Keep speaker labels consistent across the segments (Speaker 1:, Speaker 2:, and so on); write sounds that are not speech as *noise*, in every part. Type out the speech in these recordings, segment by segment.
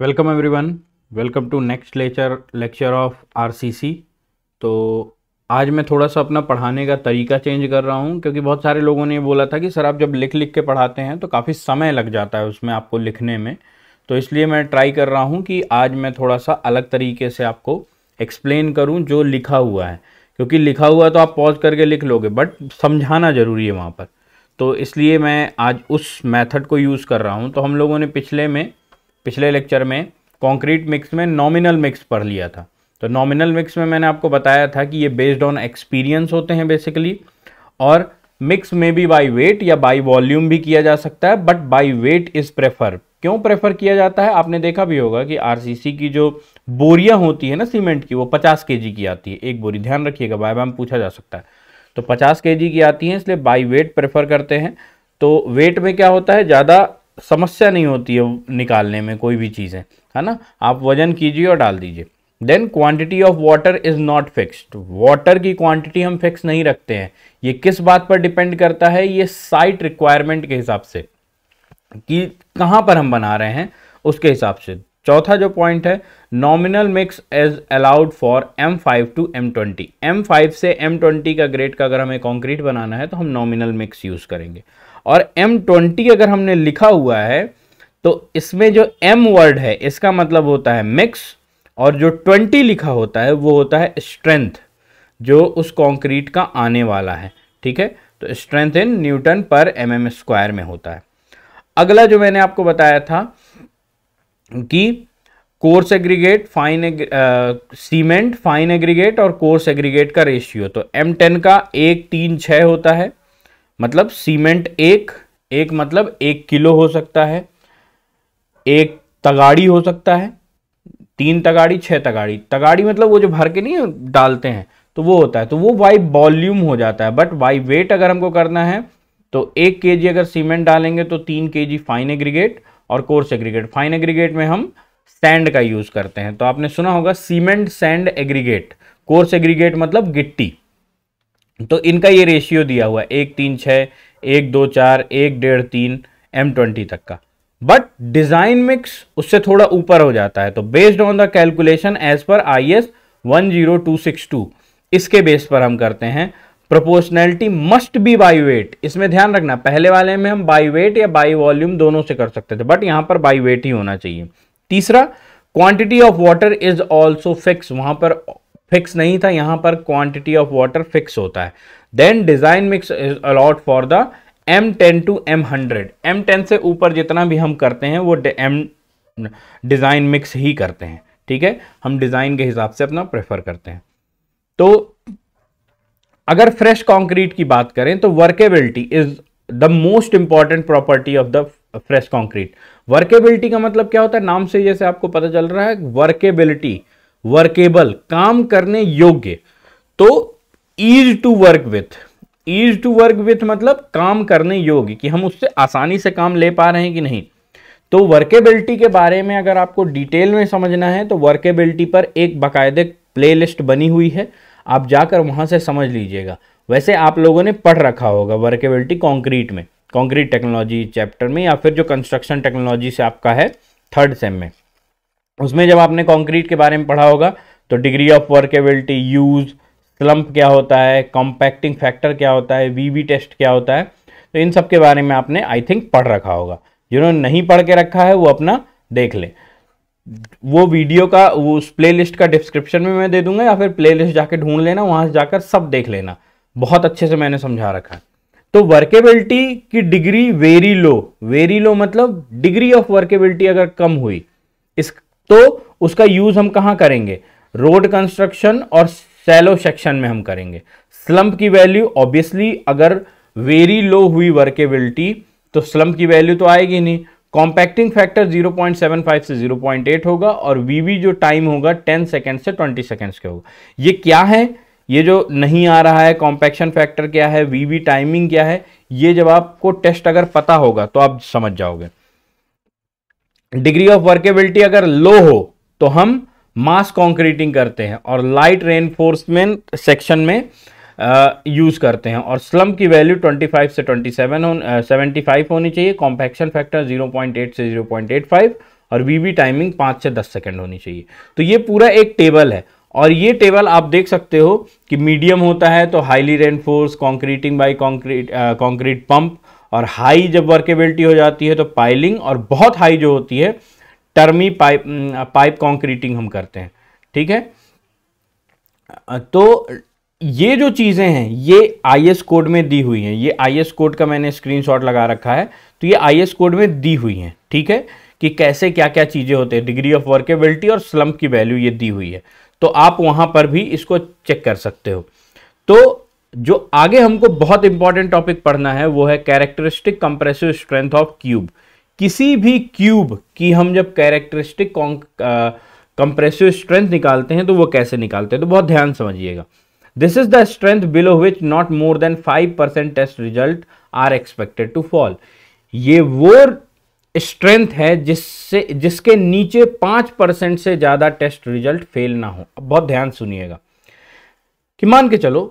Speaker 1: Welcome everyone welcome to next lecture lecture of RCC तो आज मैं थोड़ा सा अपना पढ़ाने का तरीका चेंज कर रहा हूँ क्योंकि बहुत सारे लोगों ने बोला था कि सर आप जब लिख लिख के पढ़ाते हैं तो काफ़ी समय लग जाता है उसमें आपको लिखने में तो इसलिए मैं ट्राई कर रहा हूँ कि आज मैं थोड़ा सा अलग तरीके से आपको एक्सप्लेन करूँ जो लिखा हुआ है क्योंकि लिखा हुआ तो आप पॉज करके लिख लोगे बट समझाना ज़रूरी है वहाँ पर तो इसलिए मैं आज उस मेथड को यूज़ कर रहा हूँ तो हम लोगों ने पिछले में पिछले लेक्चर में कॉन्क्रीट मिक्स में नॉमिनल मिक्स पढ़ लिया था तो नॉमिनल मिक्स में मैंने आपको बताया था कि ये बेस्ड ऑन एक्सपीरियंस होते हैं बेसिकली और मिक्स में भी बाई वेट या बाई वॉल्यूम भी किया जा सकता है but by weight is prefer क्यों प्रेफर किया जाता है आपने देखा भी होगा कि आरसीसी की जो बोरियां होती है ना सीमेंट की वो 50 के की आती है एक बोरी ध्यान रखिएगा बाय बाय पूछा जा सकता है तो 50 के की आती है इसलिए बाई वेट प्रेफर करते हैं तो वेट में क्या होता है ज़्यादा समस्या नहीं होती है निकालने में कोई भी चीज़ें है ना आप वजन कीजिए और डाल दीजिए then quantity of water is not fixed water की क्वांटिटी हम फिक्स नहीं रखते हैं ये किस बात पर डिपेंड करता है ये साइट रिक्वायरमेंट के हिसाब से कि कहाँ पर हम बना रहे हैं उसके हिसाब से चौथा जो पॉइंट है nominal mix is allowed for M5 to M twenty से M20 का ग्रेड का अगर हमें कॉन्क्रीट बनाना है तो हम नॉमिनल मिक्स यूज़ करेंगे और M20 अगर हमने लिखा हुआ है तो इसमें जो M वर्ड है इसका मतलब होता है मिक्स और जो 20 लिखा होता है वो होता है स्ट्रेंथ जो उस कॉन्क्रीट का आने वाला है ठीक है तो स्ट्रेंथ इन न्यूटन पर एम एम स्क्वायर में होता है अगला जो मैंने आपको बताया था कि coarse aggregate fine cement fine aggregate और कोर्स एग्रीगेट का रेशियो तो एम टेन का एक तीन छः होता है मतलब सीमेंट एक एक मतलब एक किलो हो सकता है एक तगाड़ी हो सकता है तीन तगाड़ी छः तगाड़ी तगाड़ी मतलब वो जो भर के नहीं डालते हैं तो वो होता है तो वो बाई वॉल्यूम हो जाता है बट बाई वेट अगर हमको करना है तो एक के अगर सीमेंट डालेंगे तो तीन के फाइन एग्रीगेट और कोर्स एग्रीगेट फाइन एग्रीगेट में हम सैंड का यूज करते हैं तो आपने सुना होगा cement sand aggregate coarse aggregate मतलब गिट्टी तो इनका ये रेशियो दिया हुआ है एक तीन छः एक दो चार एक डेढ़ तीन एम ट्वेंटी तक का बट डिजाइन मिक्स उससे थोड़ा ऊपर हो जाता है तो based on the calculation as per I S one zero two six two इसके बेस पर हम करते हैं proportionality must be by weight इसमें ध्यान रखना पहले वाले में हम बाई वेट या बाई वॉल्यूम दोनों से कर सकते थे बट यहाँ पर बाई वेट ही होना चाहिए तीसरा quantity of water is also fix वहाँ पर फिक्स नहीं था यहाँ पर क्वांटिटी ऑफ वाटर फिक्स होता है then design mix is allowed for the M ten to M hundred M ten से ऊपर जितना भी हम करते हैं वो एम डिज़ाइन मिक्स ही करते हैं ठीक है हम डिज़ाइन के हिसाब से अपना प्रेफर करते हैं तो अगर फ्रेश कॉन्क्रीट की बात करें तो workability is the most important property of the fresh concrete workability का मतलब क्या होता है नाम से जैसे आपको पता चल रहा है वर्केबिलिटी वर्केबल काम करने योग्य तो ease to work with ease to work with मतलब काम करने योग्य कि हम उससे आसानी से काम ले पा रहे हैं कि नहीं तो वर्केबिलिटी के बारे में अगर आपको डिटेल में समझना है तो वर्केबिलिटी पर एक बाकायदे प्लेलिस्ट बनी हुई है आप जाकर वहाँ से समझ लीजिएगा वैसे आप लोगों ने पढ़ रखा होगा वर्केबिलिटी कॉन्क्रीट में कॉन्क्रीट टेक्नोलॉजी चैप्टर में या फिर जो कंस्ट्रक्शन टेक्नोलॉजी से आपका है थर्ड सेम में उसमें जब आपने कॉन्क्रीट के बारे में पढ़ा होगा तो degree of workability use slump क्या होता है कॉम्पैक्टिंग फैक्टर क्या होता है वी टेस्ट क्या होता है तो इन सब के बारे में आपने आई थिंक पढ़ रखा होगा जिन्होंने नहीं पढ़ के रखा है वो अपना देख लें वो वीडियो का वो उस प्ले लिस्ट का डिस्क्रिप्शन में मैं दे दूंगा या फिर प्ले लिस्ट जाके ढूंढ लेना वहां से जाकर सब देख लेना बहुत अच्छे से मैंने समझा रखा है तो वर्केबिलिटी की degree very low very low मतलब डिग्री ऑफ वर्केबिलिटी अगर कम हुई इस तो उसका यूज़ हम कहाँ करेंगे रोड कंस्ट्रक्शन और सेलो सेक्शन में हम करेंगे स्लम्प की वैल्यू ऑब्वियसली अगर वेरी लो हुई वर्केबिलिटी तो स्लम्प की वैल्यू तो आएगी नहीं कॉम्पैक्टिंग फैक्टर 0.75 से 0.8 होगा और वीवी जो टाइम होगा 10 सेकेंड से 20 सेकेंड्स के होगा ये क्या है ये जो नहीं आ रहा है कॉम्पैक्शन फैक्टर क्या है वीवी टाइमिंग क्या है ये जब आपको टेस्ट अगर पता होगा तो आप समझ जाओगे डिग्री ऑफ वर्केबिलिटी अगर लो हो तो हम मास कॉन्क्रीटिंग करते हैं और लाइट रेनफोर्समेंट सेक्शन में यूज़ करते हैं और स्लम की वैल्यू 25 से 27 हो सेवेंटी फाइव होनी चाहिए कॉम्पैक्शन फैक्टर 0.8 से 0.85 और वी टाइमिंग 5 से 10 सेकेंड होनी चाहिए तो ये पूरा एक टेबल है और ये टेबल आप देख सकते हो कि मीडियम होता है तो highly reinforce concreting by concrete concrete pump और हाई जब वर्केबिलिटी हो जाती है तो पाइलिंग और बहुत हाई जो होती है टर्मी पाइप पाइप कॉन्क्रीटिंग हम करते हैं ठीक है तो ये जो चीज़ें हैं ये आई कोड में दी हुई हैं ये आई कोड का मैंने स्क्रीनशॉट लगा रखा है तो ये आई कोड में दी हुई हैं ठीक है कि कैसे क्या क्या चीज़ें होते हैं डिग्री ऑफ वर्केबिलिटी और स्लम्प की वैल्यू ये दी हुई है तो आप वहां पर भी इसको चेक कर सकते हो तो जो आगे हमको बहुत इंपॉर्टेंट टॉपिक पढ़ना है वो है characteristic compressive strength of cube किसी भी क्यूब की हम जब कैरेक्टरिस्टिक कंप्रेसिव स्ट्रेंथ निकालते हैं तो वो कैसे निकालते हैं तो बहुत ध्यान समझिएगा This the strength below which not more than five 5% test result are expected to fall ये वो स्ट्रेंथ है जिससे जिसके नीचे पाँच परसेंट से ज़्यादा टेस्ट रिजल्ट फेल ना हो बहुत ध्यान सुनिएगा कि मान के चलो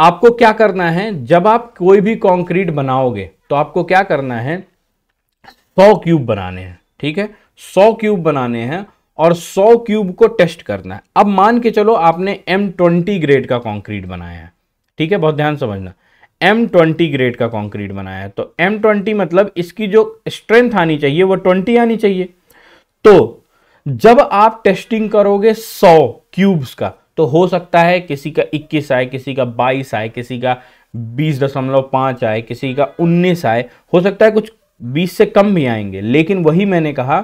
Speaker 1: आपको क्या करना है जब आप कोई भी कॉन्क्रीट बनाओगे तो आपको क्या करना है सौ क्यूब बनाने हैं ठीक है सौ क्यूब बनाने हैं और 100 क्यूब को टेस्ट करना है अब मान के चलो आपने एम ट्वेंटी ग्रेड का कंक्रीट बनाया है ठीक है बहुत ध्यान समझना एम ट्वेंटी ग्रेड का कंक्रीट बनाया है तो एम ट्वेंटी मतलब इसकी जो स्ट्रेंथ आनी चाहिए वो ट्वेंटी आनी चाहिए तो जब आप टेस्टिंग करोगे सौ क्यूब्स का तो हो सकता है किसी का इक्कीस आए किसी का बाईस आए किसी का बीस दशमलव पांच आए किसी का उन्नीस आए हो सकता है कुछ बीस से कम भी आएंगे लेकिन वही मैंने कहा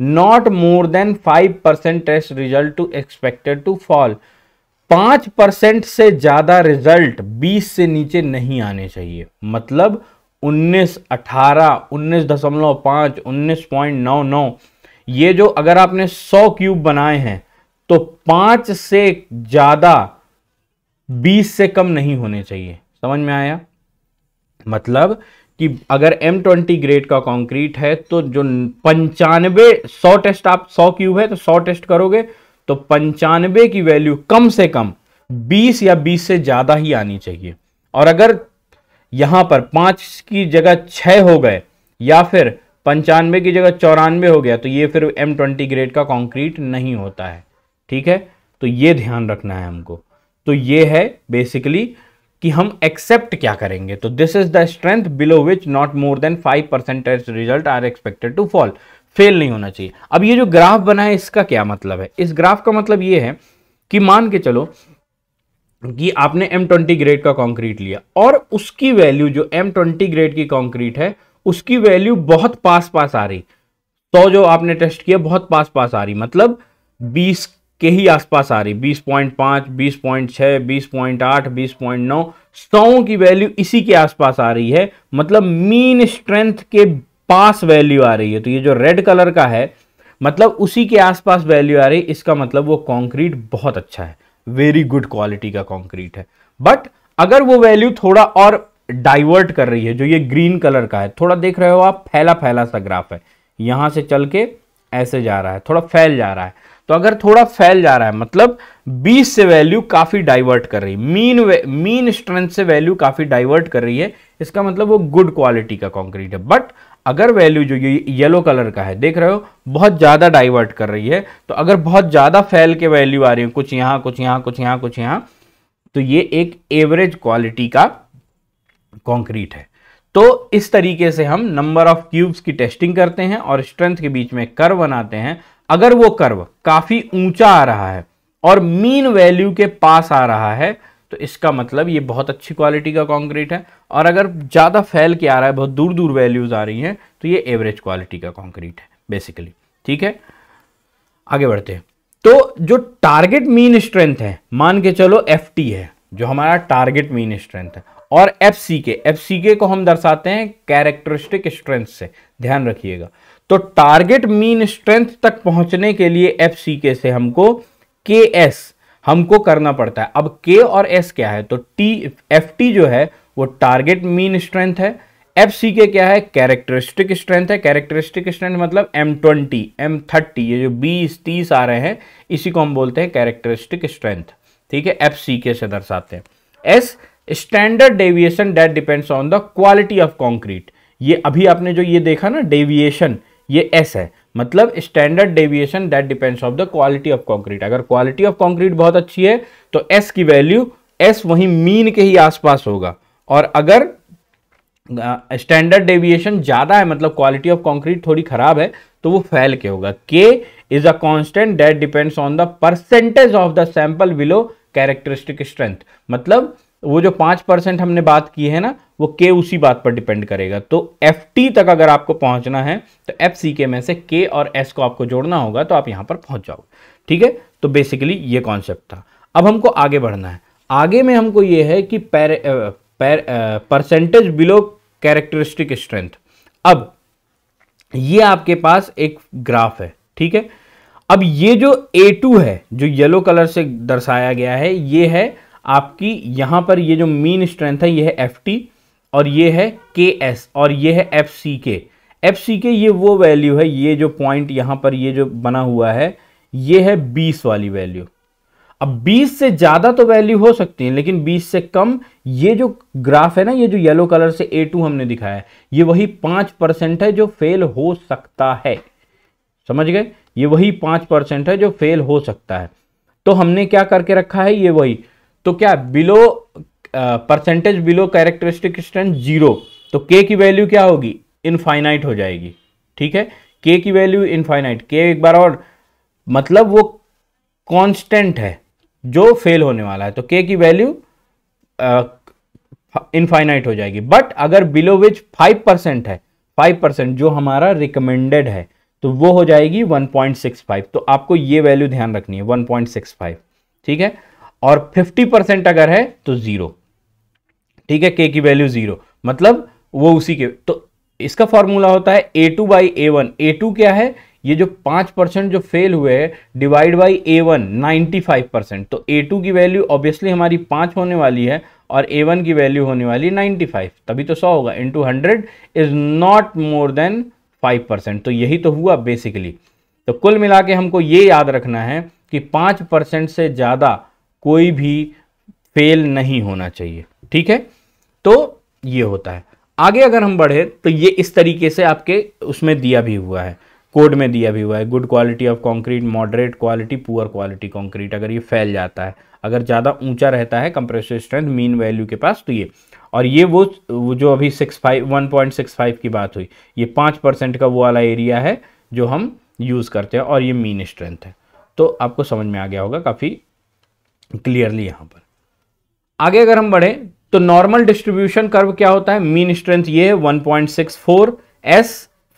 Speaker 1: not more than five percent test result to expected to fall पांच परसेंट से ज़्यादा रिजल्ट बीस से नीचे नहीं आने चाहिए मतलब उन्नीस अठारह उन्नीस दशमलव पांच उन्नीस पॉइंट नौ नौ ये जो अगर आपने सौ क्यूब बनाए हैं तो पांच से ज़्यादा बीस से कम नहीं होने चाहिए समझ में आया मतलब कि अगर एम ट्वेंटी ग्रेड का कंक्रीट है तो जो पंचानवे सौ टेस्ट आप सौ क्यूब है तो सौ टेस्ट करोगे तो पंचानवे की वैल्यू कम से कम बीस या बीस से ज़्यादा ही आनी चाहिए और अगर यहां पर पांच की जगह छह हो गए या फिर पंचानवे की जगह चौरानवे हो गया तो ये फिर एम ट्वेंटी ग्रेड का कंक्रीट नहीं होता है ठीक है तो ये ध्यान रखना है हमको तो ये है बेसिकली कि हम एक्सेप्ट क्या करेंगे तो this is the strength below which not more than five percent result are expected to fall fail नहीं होना चाहिए अब ये जो ग्राफ बना है इसका क्या मतलब है इस ग्राफ का मतलब ये है कि मान के चलो कि आपने एम ट्वेंटी ग्रेड का कंक्रीट लिया और उसकी वैल्यू जो एम ट्वेंटी ग्रेड की कंक्रीट है उसकी वैल्यू बहुत पास पास आ रही तो जो आपने टेस्ट किया बहुत पास पास आ रही मतलब बीस के ही आसपास आ रही बीस पॉइंट पांच बीस पॉइंट छः बीस पॉइंट आठ बीस पॉइंट नौ सौ की वैल्यू इसी के आसपास आ रही है मतलब मीन स्ट्रेंथ के पास वैल्यू आ रही है तो ये जो रेड कलर का है मतलब उसी के आसपास वैल्यू आ रही है इसका मतलब वो कंक्रीट बहुत अच्छा है वेरी गुड क्वालिटी का कॉन्क्रीट है बट अगर वो वैल्यू थोड़ा और डाइवर्ट कर रही है जो ये ग्रीन कलर का है थोड़ा देख रहे हो आप फैला फैला सा ग्राफ है यहां से चल के ऐसे जा रहा है थोड़ा फैल जा रहा है तो अगर थोड़ा फैल जा रहा है मतलब 20 से वैल्यू काफ़ी डाइवर्ट कर रही है मीन मीन स्ट्रेंथ से वैल्यू काफ़ी डाइवर्ट कर रही है इसका मतलब वो गुड क्वालिटी का कंक्रीट है बट अगर वैल्यू जो ये येलो कलर का है देख रहे हो बहुत ज़्यादा डाइवर्ट कर रही है तो अगर बहुत ज़्यादा फैल के वैल्यू आ रही है कुछ यहां कुछ यहां कुछ यहां कुछ यहां तो ये एक एवरेज क्वालिटी का कॉन्क्रीट है तो इस तरीके से हम नंबर ऑफ क्यूब्स की टेस्टिंग करते हैं और स्ट्रेंथ के बीच में कर बनाते हैं अगर वो कर्व काफी ऊंचा आ रहा है और मीन वैल्यू के पास आ रहा है तो इसका मतलब ये बहुत अच्छी क्वालिटी का कंक्रीट है और अगर ज़्यादा फैल के आ रहा है बहुत दूर दूर वैल्यूज़ आ रही हैं तो ये एवरेज क्वालिटी का कंक्रीट है बेसिकली ठीक है आगे बढ़ते हैं तो जो टारगेट मीन स्ट्रेंथ है मान के चलो एफ है जो हमारा टारगेट मीन स्ट्रेंथ है और एफ सी के एफ सी के को हम दर्शाते हैं कैरेक्टरिस्टिक स्ट्रेंथ से ध्यान रखिएगा तो टारगेट मीन स्ट्रेंथ तक पहुंचने के लिए एफ सी के से हमको के एस हमको करना पड़ता है अब के और एस क्या है तो टी एफ टी जो है वो टारगेट मीन स्ट्रेंथ है एफ सी के क्या है कैरेक्टरिस्टिक स्ट्रेंथ है कैरेक्टरिस्टिक स्ट्रेंथ मतलब एम ट्वेंटी एम थर्टी ये जो बीस तीस आ रहे हैं इसी को हम बोलते हैं कैरेक्टरिस्टिक स्ट्रेंथ ठीक है एफ सी के से दर्शाते हैं S standard deviation that depends on the quality of concrete ये अभी आपने जो ये देखा ना डेविएशन ये एस है मतलब standard deviation that depends of the quality of concrete अगर क्वालिटी ऑफ कॉन्क्रीट बहुत अच्छी है तो एस की वैल्यू एस वहीं मीन के ही आसपास होगा और अगर स्टैंडर्ड डेविएशन ज़्यादा है मतलब क्वालिटी ऑफ कंक्रीट थोड़ी ख़राब है तो वो फैल के होगा K is a constant that depends on the percentage of the sample below characteristic strength मतलब वो जो पांच परसेंट हमने बात की है ना वो के उसी बात पर डिपेंड करेगा तो एफ टी तक अगर आपको पहुंचना है तो एफ सी के में से के और एस को आपको जोड़ना होगा तो आप यहां पर पहुंच जाओगे ठीक है तो बेसिकली ये कॉन्सेप्ट था अब हमको आगे बढ़ना है आगे में हमको ये है कि पैर पैर परसेंटेज बिलो कैरेक्टरिस्टिक स्ट्रेंथ अब ये आपके पास एक ग्राफ है ठीक है अब ये जो टू है जो येलो कलर से दर्शाया गया है ये है आपकी यहाँ पर ये जो मीन स्ट्रेंथ है ये है एफ टी और ये है के एस और ये है एफ सी के एफ सी के ये वो वैल्यू है ये जो पॉइंट यहाँ पर ये जो बना हुआ है ये है बीस वाली वैल्यू अब बीस से ज़्यादा तो वैल्यू हो सकती है लेकिन बीस से कम ये जो ग्राफ है ना ये जो येलो कलर से ए टू हमने दिखाया है ये वही पाँच परसेंट है जो फेल हो सकता है समझ गए ये वही पाँच परसेंट है जो फेल हो सकता है तो हमने क्या करके रखा है ये वही तो क्या below percentage below characteristic strength zero तो के की वैल्यू क्या होगी इनफाइनाइट हो जाएगी ठीक है के की वैल्यू इनफाइनाइट के एक बार और मतलब वो कांस्टेंट है जो फेल होने वाला है तो के की वैल्यू इनफाइनाइट हो जाएगी बट अगर बिलो विच फाइव परसेंट है फाइव परसेंट जो हमारा रिकमेंडेड है तो वो हो जाएगी 1.65 तो आपको ये वैल्यू ध्यान रखनी है 1.65 ठीक है और 50 परसेंट अगर है तो ज़ीरो ठीक है के की वैल्यू ज़ीरो मतलब वो उसी के तो इसका फॉर्मूला होता है A two by A one A two क्या है ये जो पांच परसेंट जो फेल हुए हैं divide by A one ninety five percent तो ए टू की वैल्यू ऑब्वियसली हमारी पांच होने वाली है और ए वन की वैल्यू होने वाली नाइन्टी फाइव तभी तो सौ होगा into hundred is not more than five percent तो यही तो हुआ बेसिकली तो कुल मिला के हमको ये याद रखना है कि पाँच परसेंट से ज़्यादा कोई भी फेल नहीं होना चाहिए ठीक है तो ये होता है आगे अगर हम बढ़े तो ये इस तरीके से आपके उसमें दिया भी हुआ है कोड में दिया भी हुआ है good quality of concrete moderate quality poor quality concrete अगर ये फैल जाता है अगर ज़्यादा ऊंचा रहता है कंप्रेसिव स्ट्रेंथ मीन वैल्यू के पास तो ये और ये वो वो जो अभी six five one point six five की बात हुई ये पाँच परसेंट का वो वाला एरिया है जो हम यूज़ करते हैं और ये मीन स्ट्रेंथ है तो आपको समझ में आ गया होगा काफ़ी क्लियरली यहां पर आगे अगर हम बढ़े तो नॉर्मल डिस्ट्रीब्यूशन कर्व क्या होता है मीन स्ट्रेंथ ये है 1.64 एस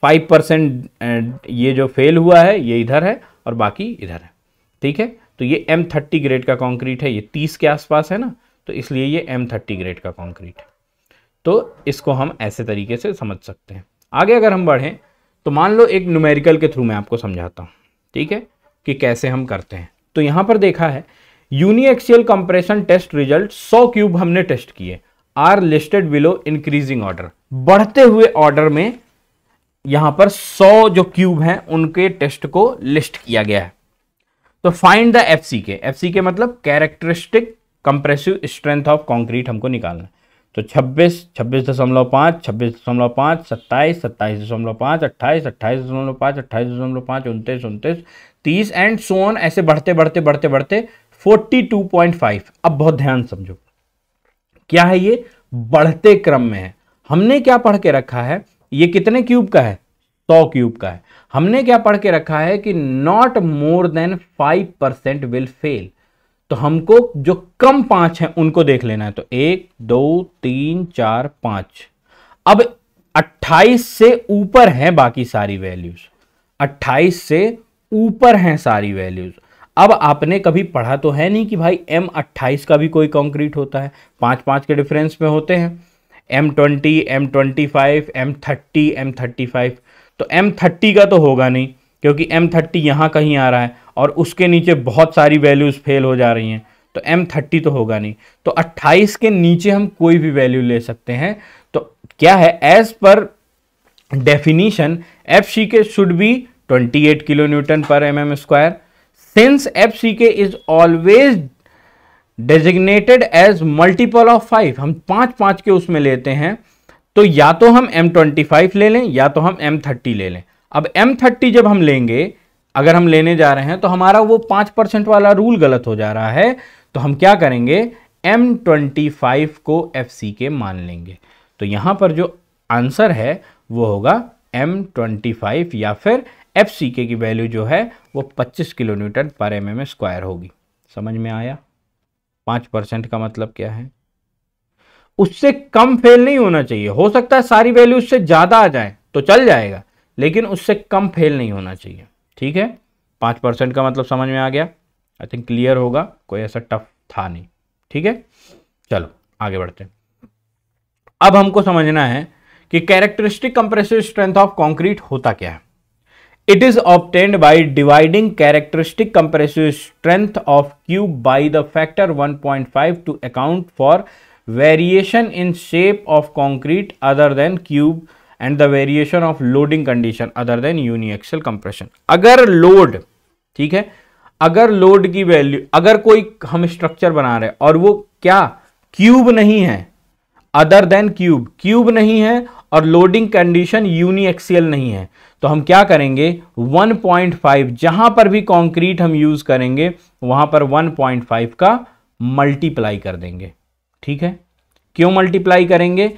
Speaker 1: 5 परसेंट ये जो फेल हुआ है ये इधर है और बाकी इधर है ठीक है तो ये एम थर्टी ग्रेड का कॉन्क्रीट है ये तीस के आसपास है ना तो इसलिए ये एम थर्टी ग्रेड का कॉन्क्रीट है तो इसको हम ऐसे तरीके से समझ सकते हैं आगे अगर हम बढ़ें तो मान लो एक न्यूमेरिकल के थ्रू मैं आपको समझाता हूँ ठीक है कि कैसे हम करते हैं तो यहाँ पर देखा है uniaxial compression test result 100 cube हमने टेस्ट किए are listed below increasing order बढ़ते हुए ऑर्डर में यहां पर 100 जो क्यूब हैं उनके टेस्ट को लिस्ट किया गया है तो फाइंड द एफ सी के एफ सी के मतलब characteristic compressive strength of concrete हमको निकालना है तो 26 26 दशमलव पाँच छब्बीस दशमलव पाँच सत्ताईस सत्ताईस दशमलव पाँच अट्ठाईस अट्ठाईस दशमलव पाँच अट्ठाईस दशमलव पाँच उनतीस उनतीस तीस एंड सोन ऐसे बढ़ते बढ़ते बढ़ते बढ़ते 42.5 अब बहुत ध्यान समझो क्या है ये बढ़ते क्रम में है हमने क्या पढ़ के रखा है ये कितने क्यूब का है सौ क्यूब का है हमने क्या पढ़ के रखा है कि not more than five percent will fail तो हमको जो कम पांच है उनको देख लेना है तो एक दो तीन चार पांच अब 28 से ऊपर है बाकी सारी वैल्यूज 28 से ऊपर हैं सारी वैल्यूज अब आपने कभी पढ़ा तो है नहीं कि भाई एम अट्ठाईस का भी कोई कंक्रीट होता है पाँच पाँच के डिफरेंस में होते हैं M twenty M twenty five M thirty M thirty five तो एम थर्टी का तो होगा नहीं क्योंकि एम थर्टी यहाँ कहीं आ रहा है और उसके नीचे बहुत सारी वैल्यूज़ फेल हो जा रही हैं तो एम थर्टी तो होगा नहीं तो अट्ठाईस के नीचे हम कोई भी वैल्यू ले सकते हैं तो क्या है as per definition F C K should be twenty eight kilo newton पर M M square F C K is always designated as multiple of five हम पाँच पाँच के उसमें लेते हैं तो या तो हम m25 ले लें या तो हम m30 ले लें अब m30 जब हम लेंगे अगर हम लेने जा रहे हैं तो हमारा वो पाँच परसेंट वाला रूल गलत हो जा रहा है तो हम क्या करेंगे M25 को एफ सी के मान लेंगे तो यहाँ पर जो आंसर है वो होगा M25 या फिर एफ सी के की वैल्यू जो है वो 25 किलो न्यूटन पर एम एम स्क्वायर होगी समझ में आया पाँच परसेंट का मतलब क्या है उससे कम फेल नहीं होना चाहिए हो सकता है सारी वैल्यू उससे ज़्यादा आ जाए तो चल जाएगा लेकिन उससे कम फेल नहीं होना चाहिए ठीक है पाँच परसेंट का मतलब समझ में आ गया आई थिंक क्लियर होगा कोई ऐसा टफ था नहीं ठीक है चलो आगे बढ़ते हैं अब हमको समझना है कि characteristic compressive strength of concrete होता क्या है it is obtained by dividing characteristic compressive strength of cube by the factor 1.5 to account for variation in shape of concrete other than cube and the variation of loading condition other than uniaxial compression अगर load ठीक है अगर load की value अगर कोई हम structure बना रहे और वो क्या क्यूब नहीं है अदर देन क्यूब क्यूब नहीं है और लोडिंग कंडीशन यूनिएक्सियल नहीं है तो हम क्या करेंगे 1.5 जहां पर भी कंक्रीट हम यूज करेंगे वहां पर 1.5 का मल्टीप्लाई कर देंगे ठीक है क्यों मल्टीप्लाई करेंगे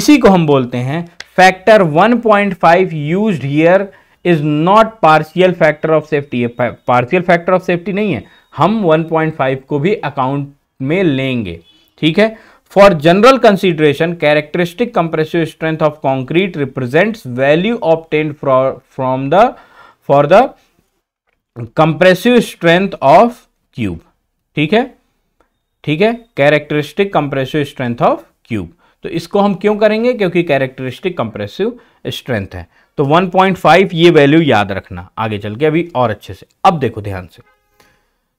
Speaker 1: इसी को हम बोलते हैं factor 1.5 use here is not partial factor of safety partial factor of safety नहीं है हम 1.5 को भी अकाउंट में लेंगे ठीक है for general consideration characteristic compressive strength of concrete represent value obtained from the for the compressive strength of cube ठीक है ठीक है characteristic compressive strength of cube तो इसको हम क्यों करेंगे क्योंकि कैरेक्टरिस्टिक कंप्रेसिव स्ट्रेंथ है तो 1.5 ये वैल्यू याद रखना आगे चल के अभी और अच्छे से अब देखो ध्यान से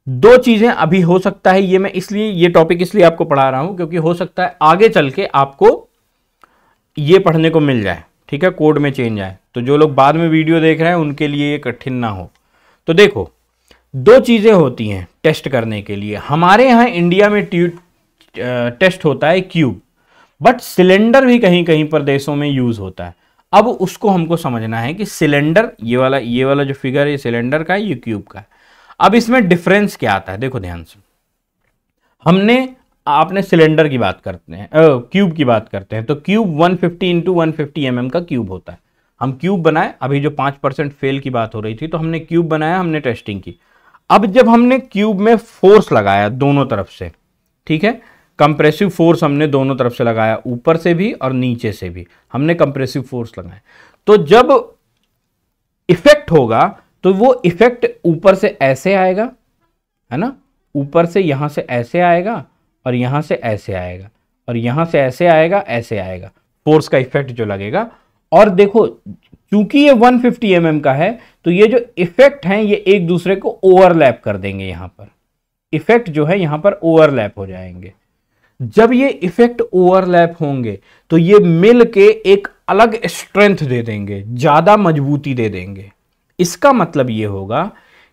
Speaker 1: दो चीजें अभी हो सकता है ये मैं इसलिए ये टॉपिक इसलिए आपको पढ़ा रहा हूं क्योंकि हो सकता है आगे चल के आपको ये पढ़ने को मिल जाए ठीक है कोड में चेंज आए तो जो लोग बाद में वीडियो देख रहे हैं उनके लिए ये कठिन ना हो तो देखो दो चीज़ें होती हैं टेस्ट करने के लिए हमारे यहां इंडिया में ट्यू टेस्ट होता है क्यूब बट सिलेंडर भी कहीं कहीं पर देशों में यूज़ होता है अब उसको हमको समझना है कि सिलेंडर ये वाला ये वाला जो फिगर है सिलेंडर का है ये क्यूब का है अब इसमें डिफरेंस क्या आता है देखो ध्यान से हमने आपने सिलेंडर की बात करते हैं क्यूब की बात करते हैं तो cube 150 fifty into one mm का क्यूब होता है हम क्यूब बनाए अभी जो पाँच परसेंट फेल की बात हो रही थी तो हमने क्यूब बनाया हमने टेस्टिंग की अब जब हमने क्यूब में फोर्स लगाया दोनों तरफ से ठीक है कंप्रेसिव फोर्स हमने दोनों तरफ से लगाया ऊपर से भी और नीचे से भी हमने कंप्रेसिव फोर्स लगाया तो जब इफेक्ट होगा तो वो इफेक्ट ऊपर से ऐसे आएगा है ना ऊपर से यहाँ से ऐसे आएगा और यहाँ से ऐसे आएगा और यहाँ से ऐसे आएगा ऐसे आएगा फोर्स का इफेक्ट जो लगेगा और देखो क्योंकि ये 150 फिफ्टी mm का है तो ये जो इफेक्ट हैं ये एक दूसरे को ओवरलैप कर देंगे यहाँ पर इफेक्ट जो है यहाँ पर ओवरलैप हो जाएंगे जब ये इफेक्ट ओवरलैप होंगे तो ये मिल के एक अलग स्ट्रेंथ दे देंगे ज़्यादा मजबूती दे देंगे इसका मतलब ये होगा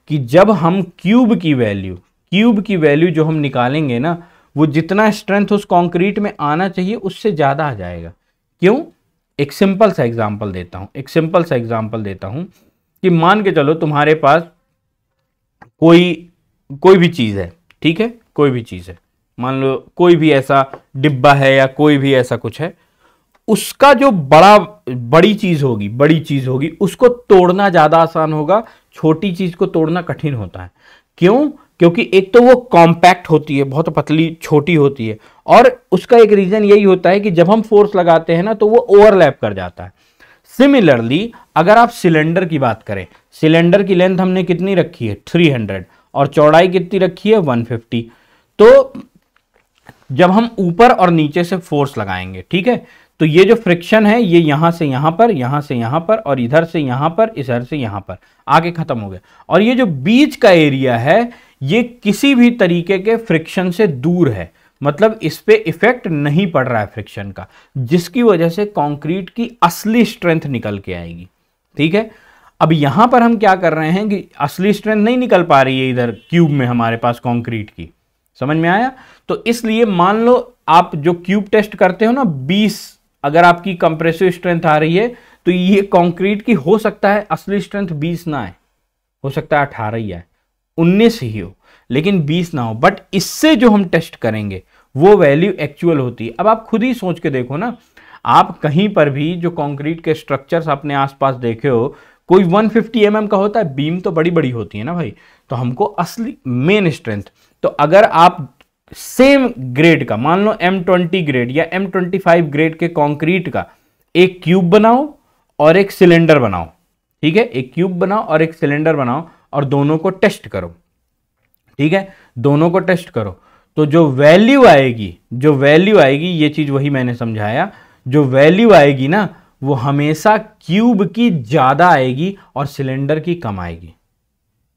Speaker 1: कि जब हम क्यूब की वैल्यू क्यूब की वैल्यू जो हम निकालेंगे ना वो जितना स्ट्रेंथ उस कंक्रीट में आना चाहिए उससे ज़्यादा आ जाएगा क्यों एक सिंपल सा एग्जाम्पल देता हूँ एक सिंपल सा एग्जाम्पल देता हूँ कि मान के चलो तुम्हारे पास कोई कोई भी चीज़ है ठीक है कोई भी चीज़ है मान लो कोई भी ऐसा डिब्बा है या कोई भी ऐसा कुछ है उसका जो बड़ा बड़ी चीज़ होगी बड़ी चीज़ होगी उसको तोड़ना ज़्यादा आसान होगा छोटी चीज़ को तोड़ना कठिन होता है क्यों क्योंकि एक तो वो कॉम्पैक्ट होती है बहुत पतली छोटी होती है और उसका एक रीज़न यही होता है कि जब हम फोर्स लगाते हैं ना तो वो ओवरलैप कर जाता है सिमिलरली अगर आप सिलेंडर की बात करें सिलेंडर की लेंथ हमने कितनी रखी है 300 और चौड़ाई कितनी रखी है 150 तो जब हम ऊपर और नीचे से फोर्स लगाएंगे ठीक है तो ये जो फ्रिक्शन है ये यहां से यहां पर यहां से यहां पर और इधर से यहां पर इधर से यहां पर आगे ख़त्म हो गया और ये जो बीच का एरिया है ये किसी भी तरीके के फ्रिक्शन से दूर है मतलब इस पर इफेक्ट नहीं पड़ रहा है फ्रिक्शन का जिसकी वजह से कंक्रीट की असली स्ट्रेंथ निकल के आएगी ठीक है अब यहां पर हम क्या कर रहे हैं कि असली स्ट्रेंथ नहीं निकल पा रही है इधर क्यूब में हमारे पास कंक्रीट की समझ में आया तो इसलिए मान लो आप जो क्यूब टेस्ट करते हो ना बीस अगर आपकी कंप्रेसिव स्ट्रेंथ आ रही है तो ये कंक्रीट की हो सकता है असली स्ट्रेंथ 20 ना आए हो सकता है अठारह ही आए उन्नीस ही हो लेकिन 20 ना हो बट इससे जो हम टेस्ट करेंगे वो वैल्यू एक्चुअल होती है अब आप खुद ही सोच के देखो ना आप कहीं पर भी जो कंक्रीट के स्ट्रक्चर्स अपने आसपास देखे हो कोई 150 फिफ्टी mm का होता है बीम तो बड़ी बड़ी होती है ना भाई तो हमको असली मेन स्ट्रेंथ तो अगर आप सेम ग्रेड का मान लो एम ट्वेंटी ग्रेड या एम ट्वेंटी फाइव ग्रेड के कंक्रीट का एक क्यूब बनाओ और एक सिलेंडर बनाओ ठीक है एक क्यूब बनाओ और एक सिलेंडर बनाओ और दोनों को टेस्ट करो ठीक है दोनों को टेस्ट करो तो जो वैल्यू आएगी जो वैल्यू आएगी ये चीज़ वही मैंने समझाया जो वैल्यू आएगी ना वो हमेशा क्यूब की ज़्यादा आएगी और सिलेंडर की कम आएगी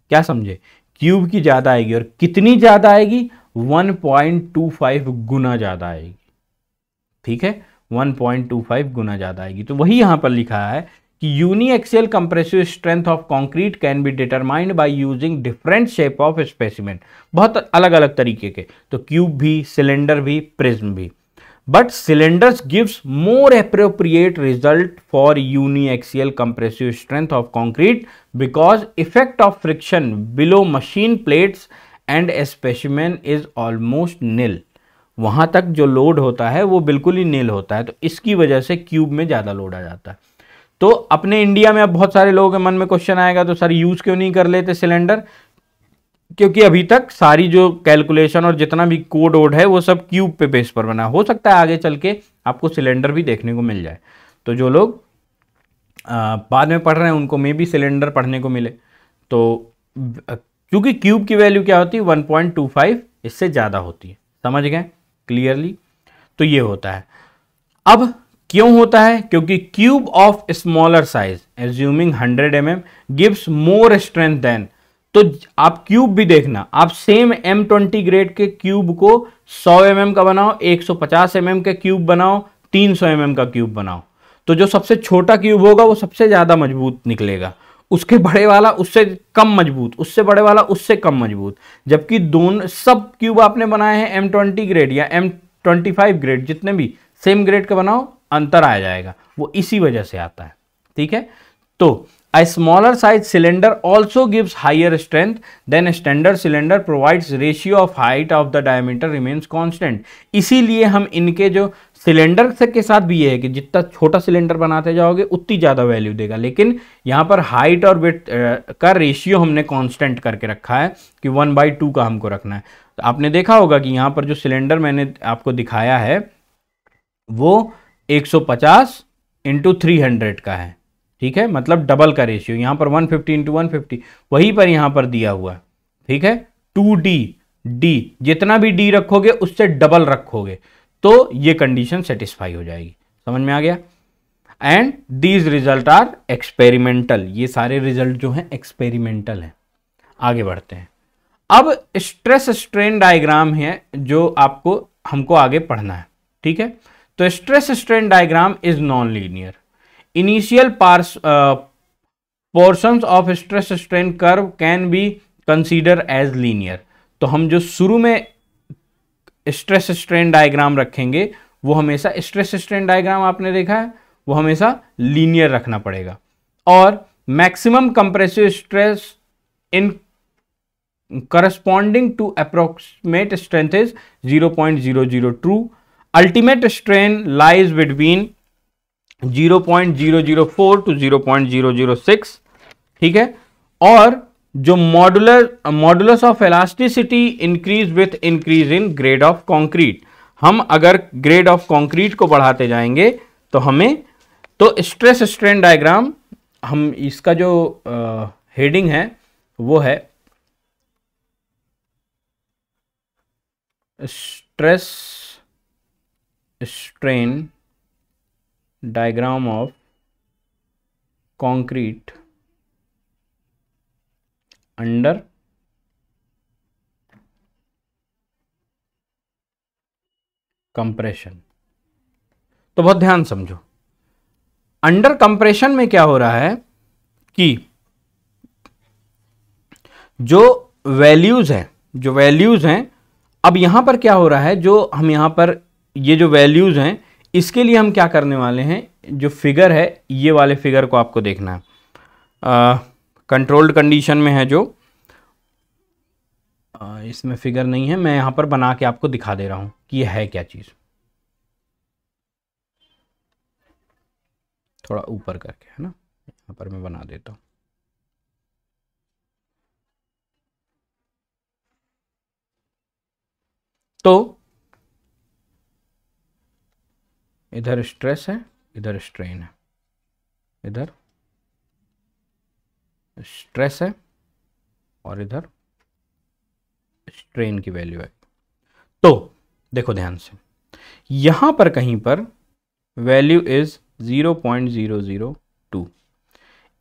Speaker 1: क्या समझे क्यूब की ज़्यादा आएगी और कितनी ज़्यादा आएगी 1.25 गुना ज़्यादा आएगी ठीक है 1.25 गुना ज़्यादा आएगी तो वही यहाँ पर लिखा है कि uniaxial compressive strength of concrete can be determined by using different shape of specimen बहुत अलग अलग तरीके के तो क्यूब भी सिलेंडर भी प्रिज्म भी but cylinders gives more appropriate result for uniaxial compressive strength of concrete because effect of friction below machine plates and specimen is almost nil वहाँ तक जो लोड होता है वो बिल्कुल ही नील होता है तो इसकी वजह से क्यूब में ज़्यादा लोड आ जाता है तो अपने इंडिया में अब बहुत सारे लोगों के मन में क्वेश्चन आएगा तो सर यूज़ क्यों नहीं कर लेते सिलेंडर क्योंकि अभी तक सारी जो कैलकुलेशन और जितना भी कोड ओड है वो सब क्यूब पे बेस पर बना हो सकता है आगे चल के आपको सिलेंडर भी देखने को मिल जाए तो जो लोग बाद में पढ़ रहे हैं उनको मे भी सिलेंडर पढ़ने को मिले तो क्योंकि क्यूब की वैल्यू क्या होती है 1.25 इससे ज़्यादा होती है समझ गए क्लियरली तो ये होता है अब क्यों होता है क्योंकि cube of smaller size assuming 100 M M gives more strength than तो आप क्यूब भी देखना आप सेम एम ट्वेंटी ग्रेड के क्यूब को 100 एम mm का बनाओ 150 एम mm के क्यूब बनाओ 300 सौ mm का क्यूब बनाओ तो जो सबसे छोटा क्यूब होगा वो सबसे ज़्यादा मजबूत निकलेगा उसके बड़े वाला उससे कम मजबूत उससे बड़े वाला उससे कम मजबूत जबकि दोनों सब क्यूब आपने बनाए हैं एम ट्वेंटी ग्रेड या एम ट्वेंटी फाइव ग्रेड जितने भी सेम ग्रेड का बनाओ अंतर आ जाएगा वो इसी वजह से आता है ठीक है तो a smaller size cylinder also gives higher strength than standard cylinder provides ratio of height of the diameter remains constant इसीलिए हम इनके जो सिलेंडर से के साथ भी ये है कि जितना छोटा सिलेंडर बनाते जाओगे उतनी ज़्यादा वैल्यू देगा लेकिन यहाँ पर हाइट और वेट का रेशियो हमने कांस्टेंट करके रखा है कि वन बाई टू का हमको रखना है तो आपने देखा होगा कि यहाँ पर जो सिलेंडर मैंने आपको दिखाया है वो 150 सौ पचास इंटू का है ठीक है मतलब डबल का रेशियो यहाँ पर वन फिफ्टी इंटू वन वहीं पर यहाँ पर दिया हुआ ठीक है टू डी डी जितना भी डी रखोगे उससे डबल रखोगे तो ये कंडीशन सेटिस्फाई हो जाएगी समझ में आ गया and these result are experimental ये सारे रिजल्ट जो हैं एक्सपेरिमेंटल हैं आगे बढ़ते हैं अब स्ट्रेस स्ट्रेन डायग्राम है जो आपको हमको आगे पढ़ना है ठीक है तो stress strain diagram is non linear initial parts portions of stress strain curve can be consider as linear तो हम जो शुरू में स्ट्रेस स्ट्रेन डायग्राम रखेंगे वो हमेशा स्ट्रेस स्ट्रेन डायग्राम आपने देखा है वो हमेशा लीनियर रखना पड़ेगा और maximum compressive stress in corresponding to approximate strength is zero to ultimate strain lies between 0.004 to 0.006 ठीक है और जो modular modulus of elasticity increase with increase in grade of concrete हम अगर ग्रेड ऑफ कॉन्क्रीट को बढ़ाते जाएंगे तो हमें तो स्ट्रेस स्ट्रेन डायग्राम हम इसका जो हेडिंग है वो है stress strain diagram of concrete under compression तो बहुत ध्यान समझो अंडर कंप्रेशन में क्या हो रहा है कि जो वैल्यूज हैं जो वैल्यूज हैं अब यहां पर क्या हो रहा है जो हम यहां पर ये जो वैल्यूज हैं इसके लिए हम क्या करने वाले हैं जो फिगर है ये वाले फिगर को आपको देखना है कंट्रोल्ड कंडीशन में है जो इसमें फिगर नहीं है मैं यहाँ पर बना के आपको दिखा दे रहा हूँ कि यह है क्या चीज़ थोड़ा ऊपर करके है ना यहाँ पर मैं बना देता हूँ तो इधर स्ट्रेस है इधर स्ट्रेन है इधर स्ट्रेस है और इधर स्ट्रेन की वैल्यू है तो देखो ध्यान से यहां पर कहीं पर वैल्यू इज 0.002